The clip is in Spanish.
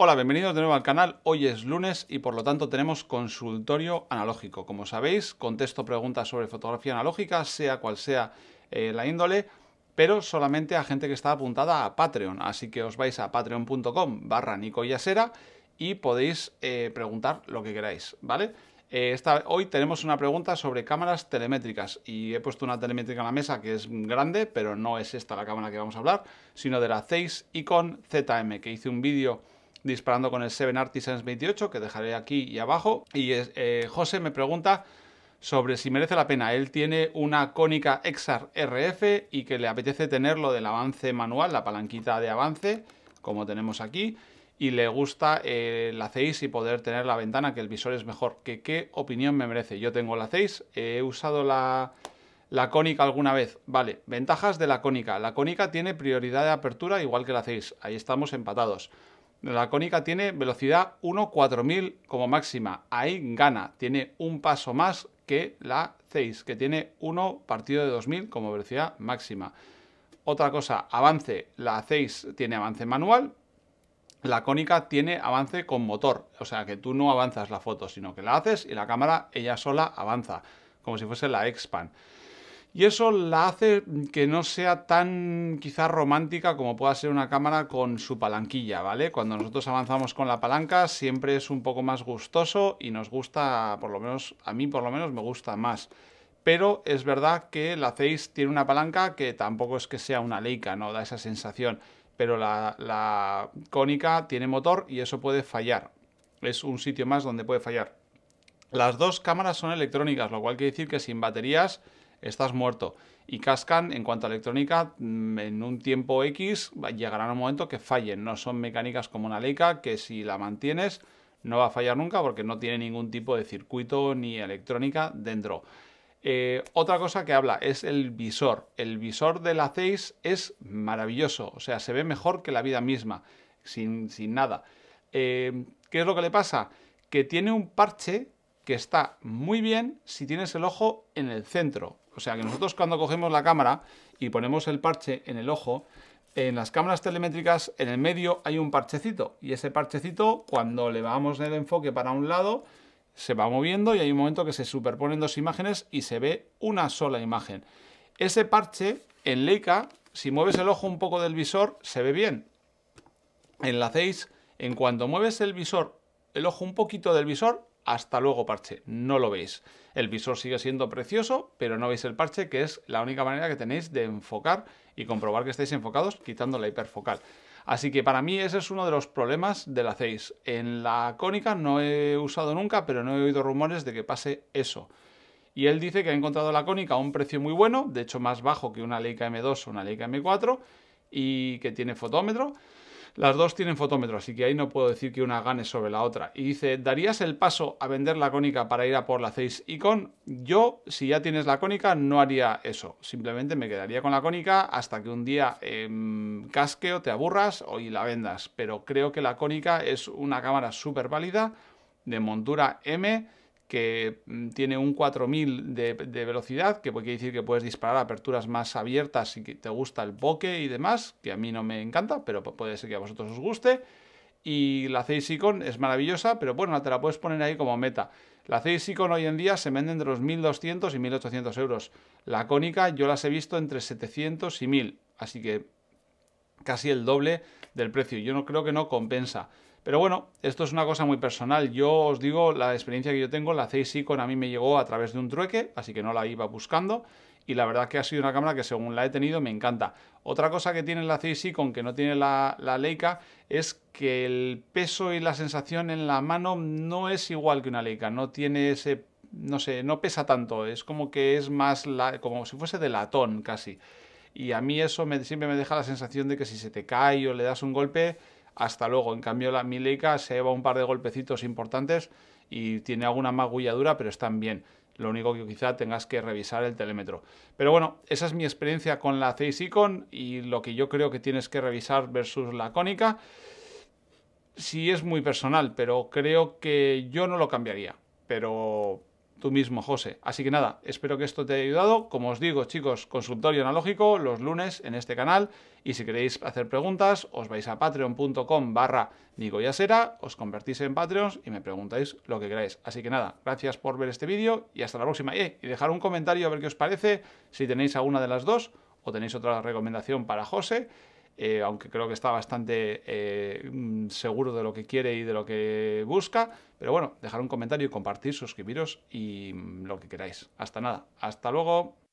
Hola, bienvenidos de nuevo al canal. Hoy es lunes y por lo tanto tenemos consultorio analógico. Como sabéis, contesto preguntas sobre fotografía analógica, sea cual sea eh, la índole, pero solamente a gente que está apuntada a Patreon. Así que os vais a patreon.com barra nicoyasera y podéis eh, preguntar lo que queráis, ¿vale? Eh, hoy tenemos una pregunta sobre cámaras telemétricas y he puesto una telemétrica en la mesa que es grande, pero no es esta la cámara que vamos a hablar, sino de la Zeiss Icon ZM, que hice un vídeo disparando con el Seven Artisans 28, que dejaré aquí y abajo. Y eh, José me pregunta sobre si merece la pena. Él tiene una cónica Exar RF y que le apetece tener lo del avance manual, la palanquita de avance, como tenemos aquí, y le gusta eh, la 6 y poder tener la ventana, que el visor es mejor. ¿Que, ¿Qué opinión me merece? Yo tengo la 6, he usado la, la cónica alguna vez. Vale, ventajas de la cónica. La cónica tiene prioridad de apertura igual que la 6, ahí estamos empatados. La cónica tiene velocidad 1.4000 como máxima. Ahí gana. Tiene un paso más que la 6, que tiene 1 partido de 2000 como velocidad máxima. Otra cosa, avance. La 6 tiene avance manual. La cónica tiene avance con motor. O sea que tú no avanzas la foto, sino que la haces y la cámara ella sola avanza. Como si fuese la X-Pan y eso la hace que no sea tan quizá romántica como pueda ser una cámara con su palanquilla, ¿vale? Cuando nosotros avanzamos con la palanca siempre es un poco más gustoso y nos gusta, por lo menos a mí por lo menos me gusta más. Pero es verdad que la Zeiss tiene una palanca que tampoco es que sea una Leica, no da esa sensación. Pero la, la cónica tiene motor y eso puede fallar. Es un sitio más donde puede fallar. Las dos cámaras son electrónicas, lo cual quiere decir que sin baterías estás muerto. Y cascan en cuanto a electrónica, mm, en un tiempo X llegarán a un momento que fallen. No son mecánicas como una Leica que si la mantienes no va a fallar nunca porque no tiene ningún tipo de circuito ni electrónica dentro. Eh, otra cosa que habla es el visor. El visor de la 6 es maravilloso, o sea, se ve mejor que la vida misma, sin, sin nada. Eh, ¿Qué es lo que le pasa? Que tiene un parche que está muy bien si tienes el ojo en el centro. O sea que nosotros cuando cogemos la cámara y ponemos el parche en el ojo, en las cámaras telemétricas en el medio hay un parchecito y ese parchecito cuando le vamos el enfoque para un lado se va moviendo y hay un momento que se superponen dos imágenes y se ve una sola imagen. Ese parche en Leica, si mueves el ojo un poco del visor, se ve bien. En la 6, en cuanto mueves el visor, el ojo un poquito del visor, hasta luego parche, no lo veis. El visor sigue siendo precioso, pero no veis el parche, que es la única manera que tenéis de enfocar y comprobar que estáis enfocados quitando la hiperfocal. Así que para mí ese es uno de los problemas de la 6. En la cónica no he usado nunca, pero no he oído rumores de que pase eso. Y él dice que ha encontrado la cónica a un precio muy bueno, de hecho más bajo que una Leica M2 o una Leica M4, y que tiene fotómetro. Las dos tienen fotómetro, así que ahí no puedo decir que una gane sobre la otra. Y dice, ¿darías el paso a vender la cónica para ir a por la 6 Icon? Yo, si ya tienes la cónica, no haría eso. Simplemente me quedaría con la cónica hasta que un día eh, casque o te aburras o y la vendas. Pero creo que la cónica es una cámara súper válida de montura M que mm, tiene un 4000 de, de velocidad, que quiere decir que puedes disparar aperturas más abiertas y que te gusta el bokeh y demás, que a mí no me encanta, pero puede ser que a vosotros os guste. Y la Zeiss Icon es maravillosa, pero bueno, te la puedes poner ahí como meta. La Zeiss Icon hoy en día se vende entre los 1200 y 1800 euros. La Cónica yo las he visto entre 700 y 1000, así que casi el doble del precio. Yo no creo que no compensa. Pero bueno, esto es una cosa muy personal. Yo os digo, la experiencia que yo tengo, la 6 Icon a mí me llegó a través de un trueque, así que no la iba buscando. Y la verdad que ha sido una cámara que según la he tenido me encanta. Otra cosa que tiene la 6 Icon que no tiene la, Leica es que el peso y la sensación en la mano no es igual que una Leica. No tiene ese no sé, no pesa tanto, es como que es más, como si fuese de latón casi. Y a mí eso siempre me deja la sensación de que si se te cae o le das un golpe, hasta luego. En cambio, la Mileika se lleva un par de golpecitos importantes y tiene alguna magulladura, pero están bien. Lo único que quizá tengas que revisar el telémetro. Pero bueno, esa es mi experiencia con la Zeiss Icon y lo que yo creo que tienes que revisar versus la Cónica. Sí es muy personal, pero creo que yo no lo cambiaría. Pero tú mismo, José. Así que nada, espero que esto te haya ayudado. Como os digo, chicos, consultorio analógico los lunes en este canal. Y si queréis hacer preguntas, os vais a patreon.com barra nicoyasera, os convertís en Patreons y me preguntáis lo que queráis. Así que nada, gracias por ver este vídeo y hasta la próxima. y eh, dejar un comentario a ver qué os parece, si tenéis alguna de las dos o tenéis otra recomendación para José. Eh, aunque creo que está bastante eh, mm, seguro de lo que quiere y de lo que busca. Pero bueno, dejar un comentario y compartir, suscribiros y mm, lo que queráis. Hasta nada, hasta luego.